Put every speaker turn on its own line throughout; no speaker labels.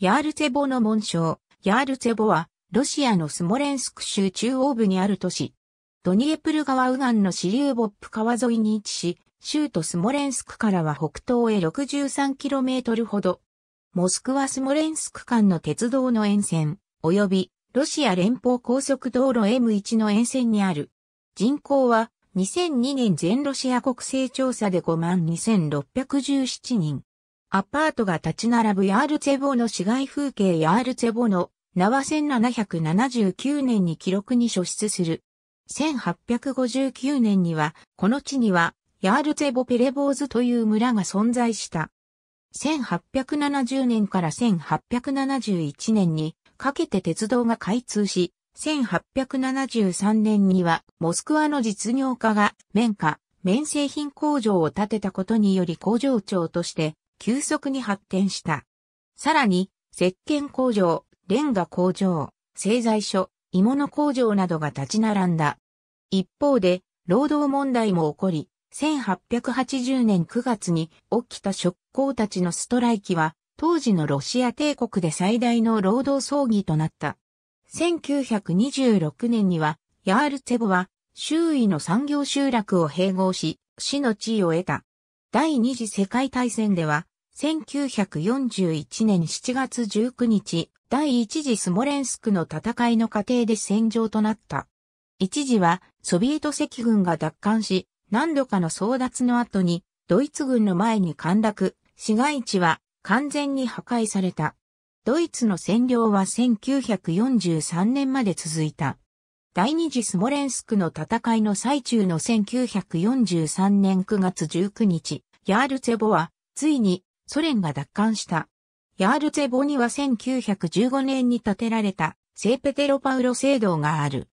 ヤールツェボの紋章。ヤールツェボは、ロシアのスモレンスク州中央部にある都市。ドニエプル川右岸の支流ボップ川沿いに位置し、州都スモレンスクからは北東へ 63km ほど。モスクワスモレンスク間の鉄道の沿線、及びロシア連邦高速道路 M1 の沿線にある。人口は2002年全ロシア国勢調査で5万2617人。アパートが立ち並ぶヤールツェボの市街風景ヤールツェボの名は1779年に記録に書出する。1859年には、この地には、ヤールツェボペレボーズという村が存在した。1870年から1871年にかけて鉄道が開通し、1873年にはモスクワの実業家が綿花、綿製品工場を建てたことにより工場長として急速に発展した。さらに、石鹸工場、レンガ工場、製材所、鋳物工場などが立ち並んだ。一方で、労働問題も起こり、1880年9月に起きた職工たちのストライキは、当時のロシア帝国で最大の労働争議となった。1926年には、ヤールツェボは、周囲の産業集落を併合し、死の地位を得た。第二次世界大戦では、1941年7月19日、第一次スモレンスクの戦いの過程で戦場となった。一時はソビエト赤軍が奪還し、何度かの争奪の後にドイツ軍の前に陥落、市街地は完全に破壊された。ドイツの占領は1943年まで続いた。第二次スモレンスクの戦いの最中の1943年9月19日、ヤールツェボは、ついにソ連が奪還した。ヤールツェボには1915年に建てられた聖ペテロパウロ聖堂がある。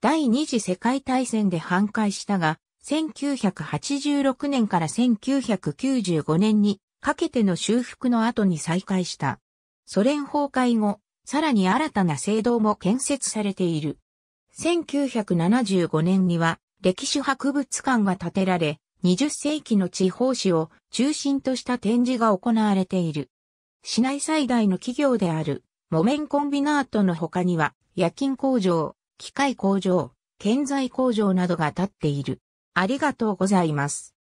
第二次世界大戦で半壊したが、1986年から1995年にかけての修復の後に再開した。ソ連崩壊後、さらに新たな聖堂も建設されている。1975年には歴史博物館が建てられ、20世紀の地方紙を中心とした展示が行われている。市内最大の企業である木綿コンビナートの他には夜勤工場、機械工場、建材工場などが建っている。ありがとうございます。